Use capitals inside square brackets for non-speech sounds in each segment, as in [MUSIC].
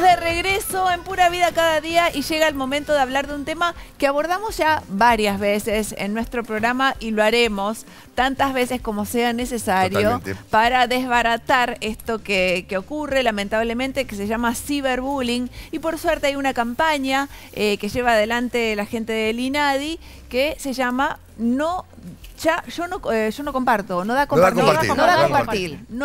de regreso en Pura Vida cada día y llega el momento de hablar de un tema que abordamos ya varias veces en nuestro programa y lo haremos tantas veces como sea necesario para desbaratar esto que, ocurre lamentablemente que se llama ciberbullying y por suerte hay una campaña eh, que lleva adelante la gente del INADI que se llama No yo no, eh, yo no comparto, no da, compartir. No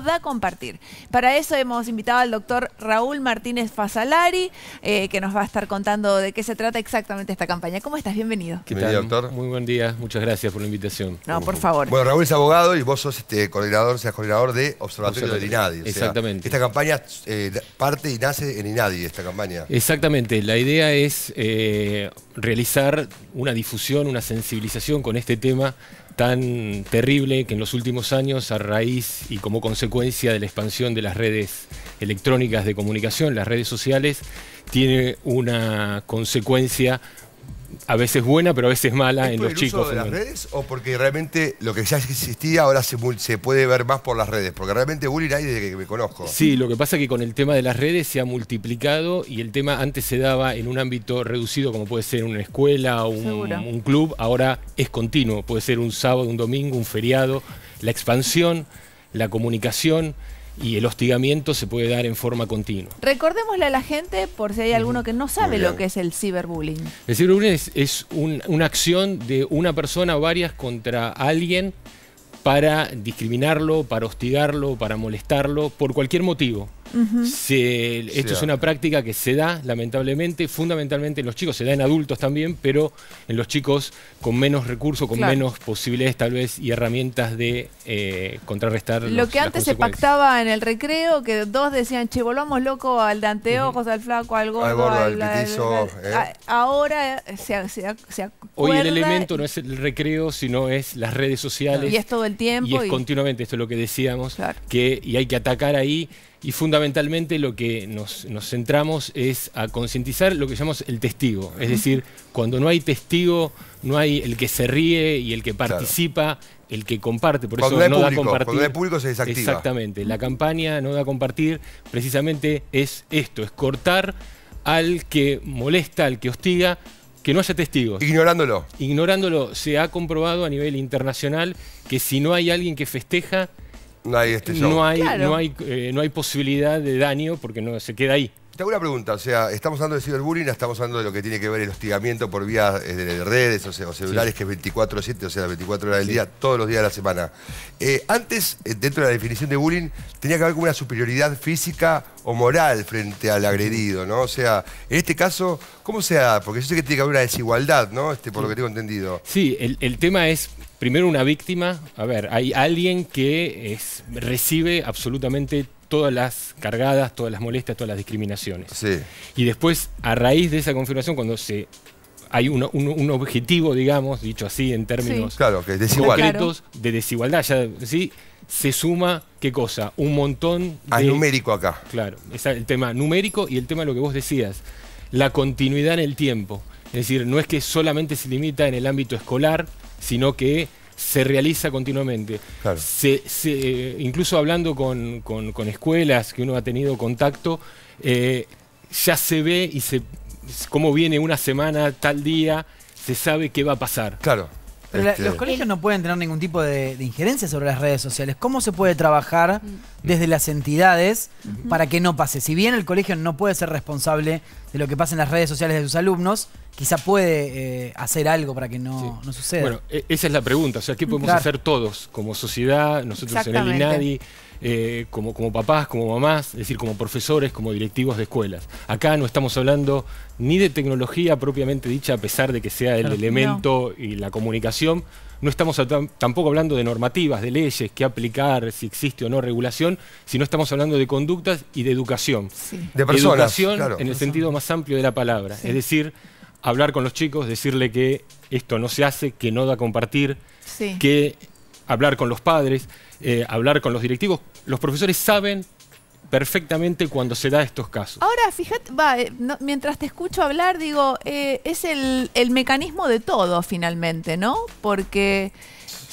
da compartir. compartir. Para eso hemos invitado al doctor Raúl Martínez Fasalari, eh, que nos va a estar contando de qué se trata exactamente esta campaña. ¿Cómo estás? Bienvenido. ¿Qué tal, doctor? Muy buen día, muchas gracias por la invitación. No, por favor. Bueno, Raúl es abogado y vos sos este coordinador, seas coordinador de Observatorio, de INADI. Exactamente. esta campaña eh, parte y nace en INADI, esta campaña. Exactamente. La idea es realizar una difusión, una sensibilización con este tema tan terrible que en los últimos años, a raíz y como consecuencia de la expansión de las redes electrónicas de comunicación, las redes sociales, tiene una consecuencia a veces buena, pero a veces mala en los chicos. ¿Por las redes o porque realmente lo que ya existía ahora se, puede ver más por las redes? Porque realmente bullying hay desde que me conozco. Sí, lo que pasa es que con el tema de las redes se ha multiplicado y el tema antes se daba en un ámbito reducido como puede ser una escuela o un club, ahora es continuo, puede ser un sábado, un domingo, un feriado, la expansión, la comunicación y el hostigamiento se puede dar en forma continua. Recordémosle a la gente, por si hay alguno que no sabe lo que es el ciberbullying. El ciberbullying es, una acción de una persona o varias contra alguien para discriminarlo, para hostigarlo, para molestarlo, por cualquier motivo esto es una práctica que se da, lamentablemente, fundamentalmente en los chicos, se da en adultos también, pero en los chicos con menos recursos, con menos posibilidades tal vez y herramientas de eh, contrarrestar. Lo que antes se pactaba en el recreo, que dos decían, che, volvamos loco al de anteojos, al flaco, al gordo, al, al, Ahora se, se, Hoy el elemento no es el recreo, sino es las redes sociales. Y es todo el tiempo. Y es continuamente, esto es lo que decíamos, que, y hay que atacar ahí y fundamentalmente lo que nos, centramos es a concientizar lo que llamamos el testigo, es decir, cuando no hay testigo, no hay el que se ríe y el que participa, el que comparte, por eso no da compartir. Cuando hay público se desactiva. Exactamente, la campaña no da compartir precisamente es esto, es cortar al que molesta, al que hostiga, que no haya testigos. Ignorándolo. Ignorándolo. Se ha comprobado a nivel internacional que si no hay alguien que festeja, no hay posibilidad de daño porque no se queda ahí. Te hago una pregunta, o sea, estamos hablando de ciberbullying, estamos hablando de lo que tiene que ver el hostigamiento por vía eh, de redes o, celulares, que es 24-7, o sea, 24 horas del día, todos los días de la semana. Eh, antes, eh, dentro de la definición de bullying, tenía que haber como una superioridad física o moral frente al agredido, ¿no? O sea, en este caso, ¿cómo sea Porque yo sé que tiene que haber una desigualdad, ¿no? Este, por lo que tengo entendido. Sí, el tema es primero una víctima, a ver, hay alguien que recibe absolutamente todas las cargadas, todas las molestias, todas las discriminaciones. Sí. Y después, a raíz de esa configuración, cuando se hay un, objetivo, digamos, dicho así en términos concretos de desigualdad. ¿sí? Se suma, ¿qué cosa? Un montón ah, de... Hay numérico acá. Claro, es el tema numérico y el tema de lo que vos decías, la continuidad en el tiempo. Es decir, no es que solamente se limita en el ámbito escolar, sino que se realiza continuamente. Eh, incluso hablando con, con, escuelas que uno ha tenido contacto, eh, ya se ve y se cómo viene una semana, tal día, se sabe qué va a pasar. Claro. Pero este, los colegios no pueden tener ningún tipo de, injerencia sobre las redes sociales. ¿Cómo se puede trabajar desde las entidades para que no pase? Si bien el colegio no puede ser responsable de lo que pasa en las redes sociales de sus alumnos, quizá puede eh, hacer algo para que no, suceda. Bueno, e-, esa es la pregunta. O sea, ¿qué mm, podemos hacer todos como sociedad, nosotros en el INADI? Eh, como, como papás, como mamás, es decir, como profesores, como directivos de escuelas. Acá no estamos hablando ni de tecnología propiamente dicha, a pesar de que sea el elemento y la comunicación. No estamos tampoco hablando de normativas, de leyes, qué aplicar, si existe o no regulación, sino estamos hablando de conductas y de educación. De personas. Educación en el sentido más amplio de la palabra. Es decir, hablar con los chicos, decirle que esto no se hace, que no da a compartir, que hablar con los padres. Eh, hablar con los directivos. Los profesores saben perfectamente cuando se da estos casos. Ahora, fíjate, eh, mientras te escucho hablar, digo, eh, es el, el mecanismo de todo finalmente, ¿no? Porque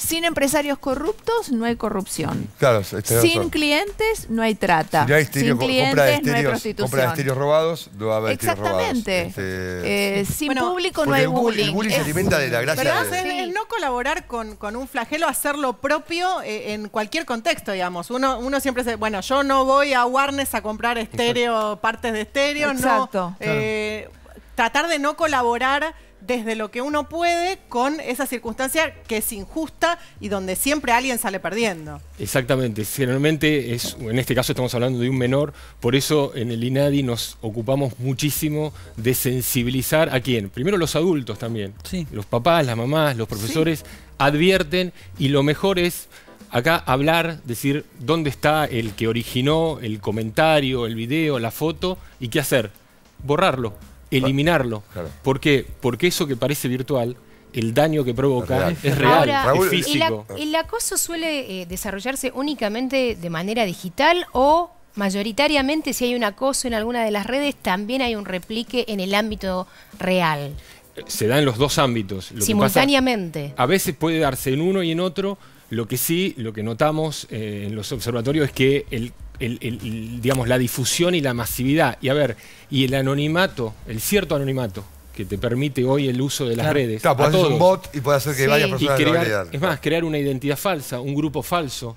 sin empresarios corruptos no hay corrupción. Claro, Sin clientes no hay trata. hay sin clientes no hay prostitución. Compra de estéreos robados, no va a Exactamente. Este, eh, sin público no hay el bullying. El bullying se alimenta de la gracia. Pero de... es, no colaborar con, con, un flagelo, hacerlo propio eh, en cualquier contexto, digamos. Uno, uno siempre dice, Bueno, yo no voy a Warnes a comprar estéreo, partes de estéreo. No, eh, Tratar de no colaborar desde lo que uno puede con esa circunstancia que es injusta y donde siempre alguien sale perdiendo. Exactamente, generalmente es, en este caso estamos hablando de un menor, por eso en el INADI nos ocupamos muchísimo de sensibilizar a quién, primero los adultos también, los papás, las mamás, los profesores advierten y lo mejor es acá hablar, decir dónde está el que originó el comentario, el video, la foto y qué hacer, borrarlo eliminarlo. ¿Por qué? Porque eso que parece virtual, el daño que provoca es real, físico. El, acoso suele eh, desarrollarse únicamente de manera digital o mayoritariamente si hay un acoso en alguna de las redes también hay un replique en el ámbito real. Se da en los dos ámbitos. Simultáneamente. a veces puede darse en uno y en otro. Lo que sí, lo que notamos eh, en los observatorios es que el el, digamos, la difusión y la masividad. Y a ver, y el anonimato, el cierto anonimato que te permite hoy el uso de las redes. Claro, un bot y puede hacer que varias personas Es más, crear una identidad falsa, un grupo falso,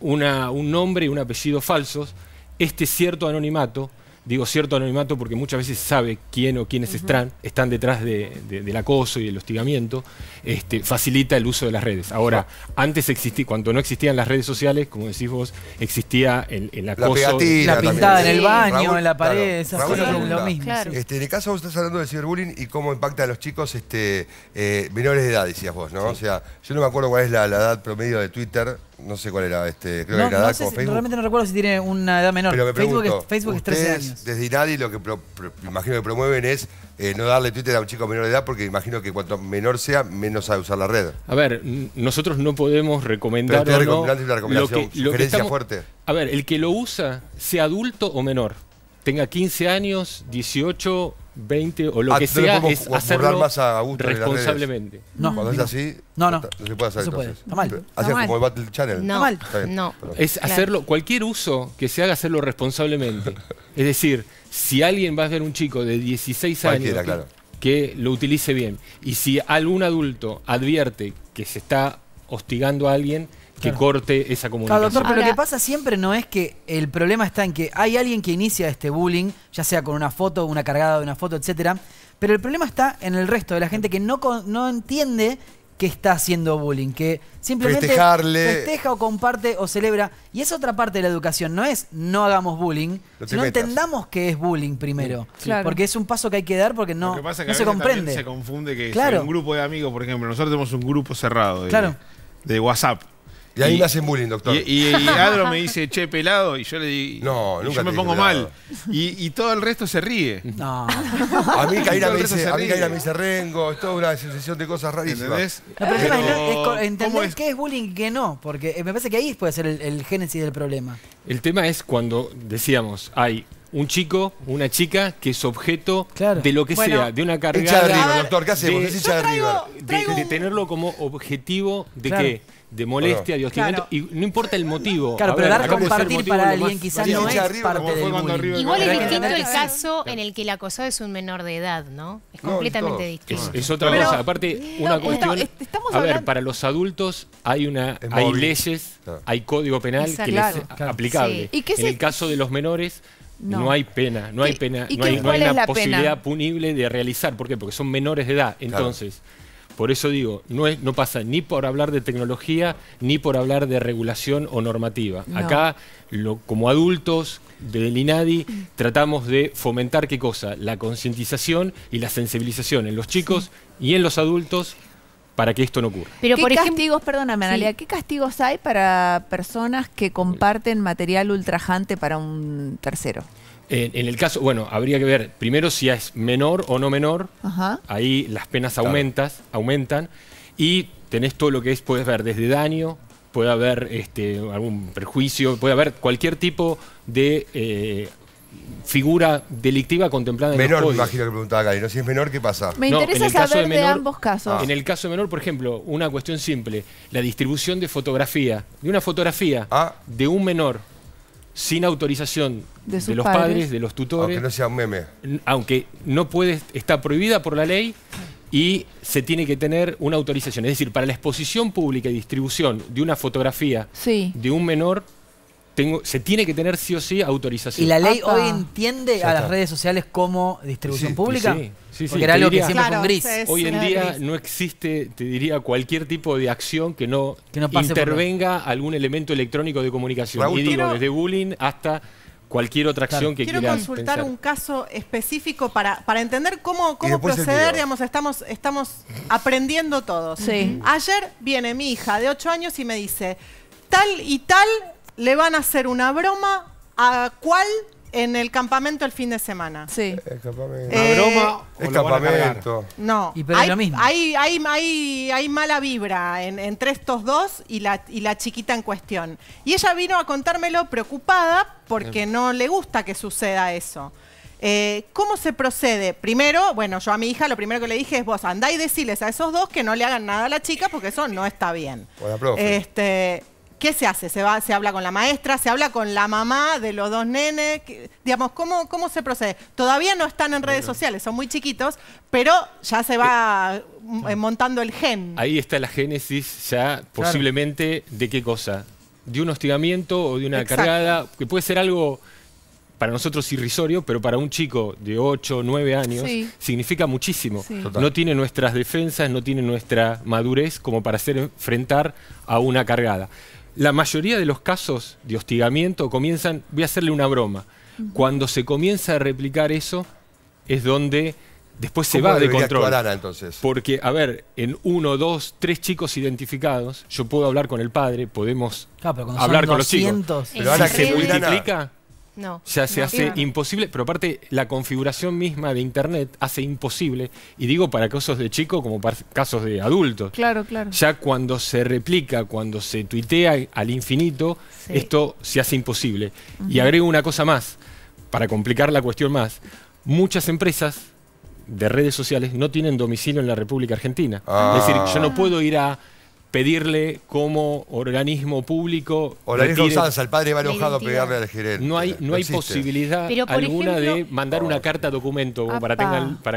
una, un nombre y un apellido falsos, este cierto anonimato digo cierto anonimato porque muchas veces sabe quién o quiénes están, detrás del acoso y del hostigamiento, este, facilita el uso de las redes. Ahora, antes existía, cuando no existían las redes sociales, como decís vos, existía el, acoso. La, pintada en el baño, en la pared, esas es lo mismo. Este, en el caso vos estás hablando del ciberbullying y cómo impacta a los chicos este, eh, menores de edad, decías vos, ¿no? O sea, yo no me acuerdo cuál es la, edad promedio de Twitter, no sé cuál era, este, creo que era no Facebook. Realmente no recuerdo si tiene una edad menor. Pero Facebook, es, Facebook es 13 años. Desde INADI lo que imagino que promueven es eh, no darle Twitter a un chico menor de edad porque imagino que cuanto menor sea, menos sabe usar la red. A ver, nosotros no podemos recomendar una que, fuerte. A ver, el que lo usa, sea adulto o menor tenga 15 años, 18 20 o lo ah, que sea es hacerlo responsablemente. No, Cuando no, es así, no, no, se puede hacer. eso. Está mal. como el Battle Channel. No, mal. no. Es hacerlo, cualquier uso que se haga, hacerlo responsablemente. [LAUGHS] es decir, si alguien va a ver un chico de 16 años que lo utilice bien y si algún adulto advierte que se está hostigando a alguien, que corte esa comunicación. Claro, doctor, pero lo que pasa siempre no es que el problema está en que hay alguien que inicia este bullying, ya sea con una foto, una cargada de una foto, etcétera, pero el problema está en el resto de la gente que no, no entiende que está haciendo bullying, que simplemente festeja o comparte o celebra. Y esa otra parte de la educación no es no hagamos bullying, no entendamos que es bullying primero. Porque es un paso que hay que dar porque no, que se comprende. Se confunde que es un grupo de amigos, por ejemplo, nosotros tenemos un grupo cerrado de WhatsApp. Y ahí y, hacen bullying, doctor. Y, [LAUGHS] Adro me dice, che, pelado, y yo le digo, no, nunca yo me pongo mal. Y, todo el resto se ríe. No. A mí Caíra me a mí rengo, es toda una sensación de cosas rarísimas. No, pero es, entender qué es bullying y qué no, porque eh, me parece que ahí puede ser el, génesis del problema. El tema es cuando decíamos, hay un chico, una chica que es objeto de lo que sea, de una carga. de doctor, ¿qué hacemos? De, de, tenerlo como objetivo de que de molestia, de hostigamiento, y no importa el motivo. Claro, pero dar compartir para alguien quizás no es parte del bullying. Igual es distinto el caso en el que el acosado es un menor de edad, ¿no? Es completamente distinto. Es, otra cosa. Aparte, una cuestión... a ver, para los adultos hay una hay leyes, hay código penal que les aplicable. ¿Y en el caso de los menores... No. hay pena, no hay pena, no hay, una posibilidad punible de realizar. ¿Por qué? Porque son menores de edad. Entonces, por eso digo, no, es, no pasa ni por hablar de tecnología, ni por hablar de regulación o normativa. Acá, como adultos del INADI, tratamos de fomentar qué cosa? La concientización y la sensibilización en los chicos y en los adultos para que esto no ocurra. Pero ¿Qué castigos, perdóname, Analia, qué castigos hay para personas que comparten material ultrajante para un tercero? En, el caso, bueno, habría que ver primero si es menor o no menor. Ahí las penas aumentas, aumentan. Y tenés todo lo que es, puedes ver desde daño, puede haber este, algún perjuicio, puede haber cualquier tipo de eh, figura delictiva contemplada en menor, Menor, imagino que preguntaba ¿no? Si es menor, ¿qué pasa? Me interesa saber de, ambos casos. En el caso menor, por ejemplo, una cuestión simple, la distribución de fotografía, de una fotografía ah. de un menor sin autorización de, los padres. de los tutores. Aunque no sea un meme. Aunque no puede, está prohibida por la ley y se tiene que tener una autorización. Es decir, para la exposición pública y distribución de una fotografía de un menor se tiene que tener sí o sí autorización. ¿Y la ley hoy entiende a las redes sociales como distribución pública? Sí, sí, Porque era lo que siempre gris. hoy en día no existe, te diría, cualquier tipo de acción que no, intervenga algún elemento electrónico de comunicación. y digo, desde bullying hasta cualquier otra acción que quiera. Quiero consultar un caso específico para, para entender cómo, cómo proceder, digamos, estamos, estamos aprendiendo todos. Ayer viene mi hija de 8 años y me dice, tal y tal le van a hacer una broma a cuál en el campamento el fin de semana. Sí. El eh, campamento. Eh, ¿Una broma campamento. No. Y hay, Hay, mala vibra entre estos dos y la, chiquita en cuestión. Y ella vino a contármelo preocupada porque no le gusta que suceda eso. Eh, ¿Cómo se procede? Primero, bueno, yo a mi hija lo primero que le dije es vos andá y deciles a esos dos que no le hagan nada a la chica porque eso no está bien. Bueno, Este, ¿Qué se hace? ¿Se, va, ¿Se habla con la maestra? ¿Se habla con la mamá de los dos nenes? digamos, ¿cómo, ¿cómo se procede? Todavía no están en redes sociales, son muy chiquitos, pero ya se va mm, montando el gen. Ahí está la génesis ya posiblemente de qué cosa? De un hostigamiento o de una cargada, que puede ser algo para nosotros irrisorio, pero para un chico de 8, 9 años significa muchísimo. No tiene nuestras defensas, no tiene nuestra madurez como para hacer enfrentar a una cargada la mayoría de los casos de hostigamiento comienzan, voy a hacerle una broma, cuando se comienza a replicar eso es donde después se va de control. entonces? Porque, a ver, en uno, dos, tres chicos identificados, yo puedo hablar con el padre, podemos hablar con los chicos. Pero ahora se multiplica... No, ya se hace imposible, pero aparte la configuración misma de Internet hace imposible, y digo para casos de chico como para casos de adultos. Claro, claro. Ya cuando se replica, cuando se tuitea al infinito, esto se hace imposible. Y agrego una cosa más, para complicar la cuestión más. Muchas empresas de redes sociales no tienen domicilio en la República Argentina. Es decir, yo no ah. puedo ir a pedirle como organismo público. O la que al padre va enojado a pegarle al gerente. No hay, no hay posibilidad alguna de mandar una oh. carta documento para,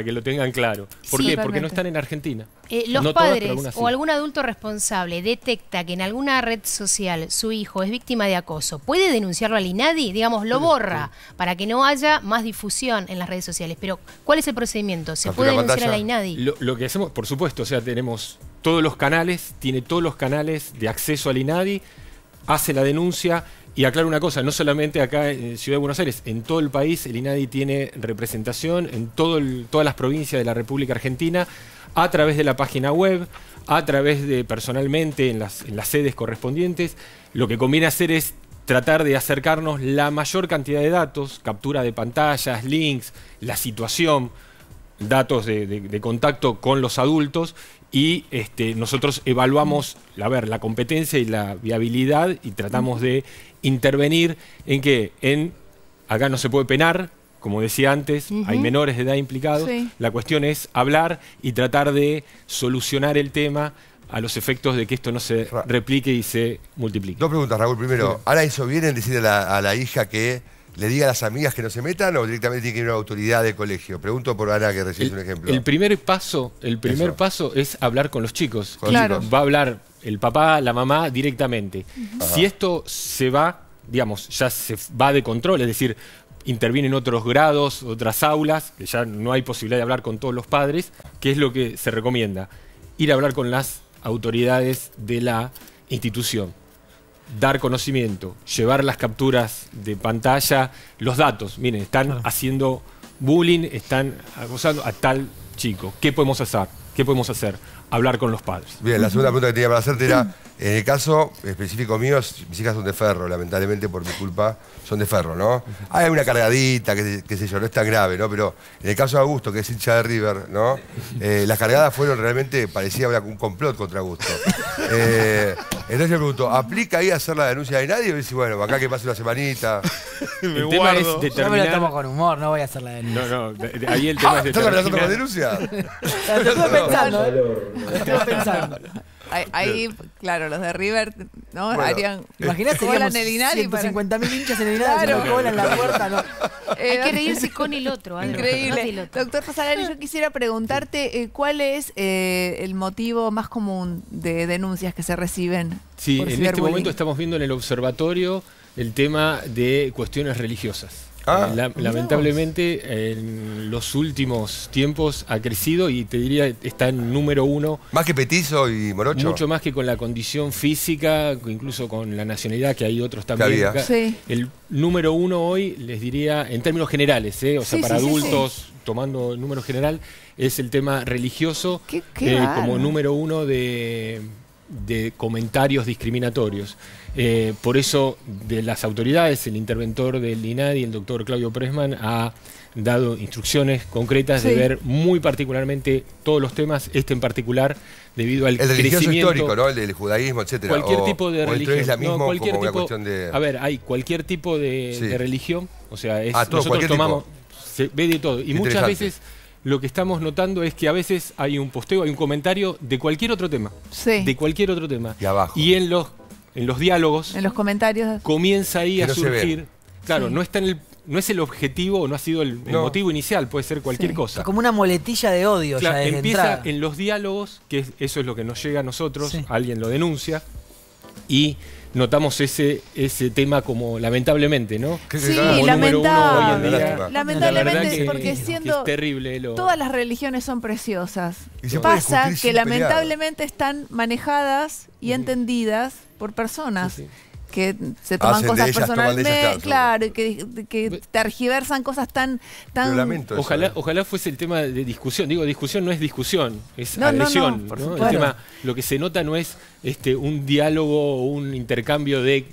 que lo tengan claro. ¿Por qué? Porque no están en Argentina. Eh, los padres o algún adulto responsable detecta que en alguna red social su hijo es víctima de acoso, ¿puede denunciarlo al INADI? Digamos, lo borra para que no haya más difusión en las redes sociales. Pero, ¿cuál es el procedimiento? ¿Se puede denunciar al INADI? lo que hacemos, por supuesto, o sea, tenemos todos los canales, tiene todos los canales de acceso al INADI, hace la denuncia y aclara una cosa, no solamente acá en Ciudad de Buenos Aires, en todo el país el INADI tiene representación, en todas las provincias de la República Argentina, a través de la página web, a través de personalmente en las, sedes correspondientes. Lo que conviene hacer es tratar de acercarnos la mayor cantidad de datos, captura de pantallas, links, la situación, datos de contacto con los adultos y este, nosotros evaluamos ver, la competencia y la viabilidad y tratamos de intervenir en que en acá no se puede penar, como decía antes, hay menores de edad implicados, la cuestión es hablar y tratar de solucionar el tema a los efectos de que esto no se replique y se multiplique. Dos preguntas, Raúl. Primero, ¿ahora eso viene en decirle a la hija que le diga a las amigas que no se metan o directamente tiene que ir a una autoridad de colegio? Pregunto por Ana que recibe un ejemplo. El primer paso, el primer paso es hablar con los chicos. claro. Va a hablar el papá, la mamá directamente. Si esto se va, digamos, ya se va de control, es decir, intervienen otros grados, otras aulas, que ya no hay posibilidad de hablar con todos los padres, ¿qué es lo que se recomienda? Ir a hablar con las autoridades de la institución dar conocimiento, llevar las capturas de pantalla, los datos. Miren, están haciendo bullying, están acosando a tal chico. ¿Qué podemos hacer? ¿Qué podemos hacer? Hablar con los padres. Bien, la segunda pregunta que tenía para hacerte era [CLEARS THROAT] En el caso específico mío, mis hijas son de ferro, lamentablemente por mi culpa, son de ferro, ¿no? Hay una cargadita, qué, sé yo, no es tan grave, ¿no? Pero en el caso de Augusto, que es hincha de River, ¿no? Eh, las cargadas fueron realmente, parecía un complot contra Augusto. Eh, entonces yo pregunto, ¿aplica ahí hacer la denuncia de nadie? Y dice, bueno, acá que pase una semanita. [LAUGHS] Me el tema me lo tomo con humor, no voy a hacer la denuncia. No, no, ahí el tema es determinar... [LAUGHS] ¿Estás hablando con denuncia? La [LAUGHS] estoy pensando, ¿eh? estoy pensando. Ahí, claro, los de River, ¿no? Harían. [LAUGHS] Imagínate, en el Inari. Para... mil hinchas en el Inari claro, colan en la puerta, ¿no? [LAUGHS] Eh, Hay que reírse con el otro, Increíble. Doctor yo quisiera preguntarte eh, cuál es eh, el motivo más común de denuncias que se reciben. Sí, en este momento estamos viendo en el observatorio el tema de cuestiones religiosas. Ah, eh, lamentablemente, en los últimos tiempos ha crecido y te diría está en número uno. ¿Más que Petizo y Morocho? Mucho más que con la condición física, incluso con la nacionalidad, que hay otros también. El número uno hoy, les diría, en términos generales, eh, o sea, para adultos, tomando el número general, es el tema religioso qué, eh, como número uno de de comentarios discriminatorios. Eh, por eso, de las autoridades, el interventor del INADI, el doctor Claudio Presman, ha dado instrucciones concretas de ver muy particularmente todos los temas, este en particular, debido al el religioso histórico, ¿no? El del judaísmo, etcétera. Cualquier tipo de religión. A ver, hay cualquier tipo de, religión. O sea, es, ah, todo, nosotros tomamos... Se ve de todo. Y muchas veces lo que estamos notando es que a veces hay un posteo, hay un comentario de cualquier otro tema. Sí. De cualquier otro tema. Y abajo. Y en los, en los diálogos. En los comentarios. Comienza ahí a surgir. Claro, no está en el, no es el objetivo no ha sido el, motivo inicial, puede ser cualquier cosa. Como una moletilla de odio. ya empieza en los diálogos, que eso es lo que nos llega a nosotros, alguien lo denuncia, y notamos ese, ese tema como lamentablemente, ¿no? Sí, lamentable, lamentablemente, porque siendo todas las religiones son preciosas. Pasa que lamentablemente están manejadas y entendidas por personas que se toman ah, cosas personalmente, claro, que, tergiversan cosas tan... tan... ojalá, eh. ojalá fuese el tema de discusión. Digo, discusión no es discusión, es agresión. el tema, lo que se nota no es este, un diálogo o un intercambio de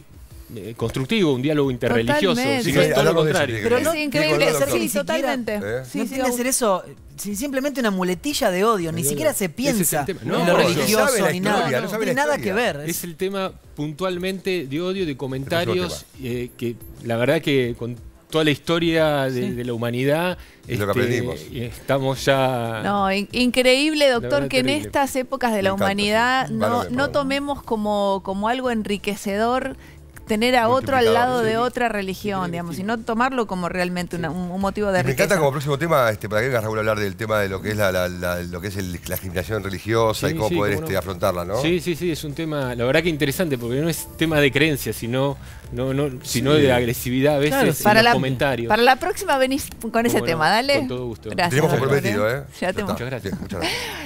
eh, constructivo, un diálogo interreligioso. si lo contrario. es increíble, totalmente. tiene que ser eso, simplemente una muletilla de odio, ni siquiera se piensa en lo religioso ni nada. No, tiene nada que ver. Es el tema puntualmente de odio, de comentarios, eh, que la verdad que con toda la historia de, la humanidad. lo este, eh, Estamos ya. No, increíble, doctor, que en estas épocas de la humanidad no, tomemos como, como algo enriquecedor tener a otro al lado de otra religión, digamos, y no tomarlo como realmente un, motivo de y Me encanta como próximo tema, este, para que venga Raúl hablar del tema de lo que es la, la, lo que es la discriminación religiosa y cómo poder este, afrontarla, ¿no? Sí, sí, sí, es un tema, la verdad que interesante, porque no es tema de creencia, sino, no, sino de agresividad a veces para Para la próxima venís con ese tema, dale. Con todo gusto. Gracias. Tenemos comprometido, ¿eh? muchas gracias. [LAUGHS]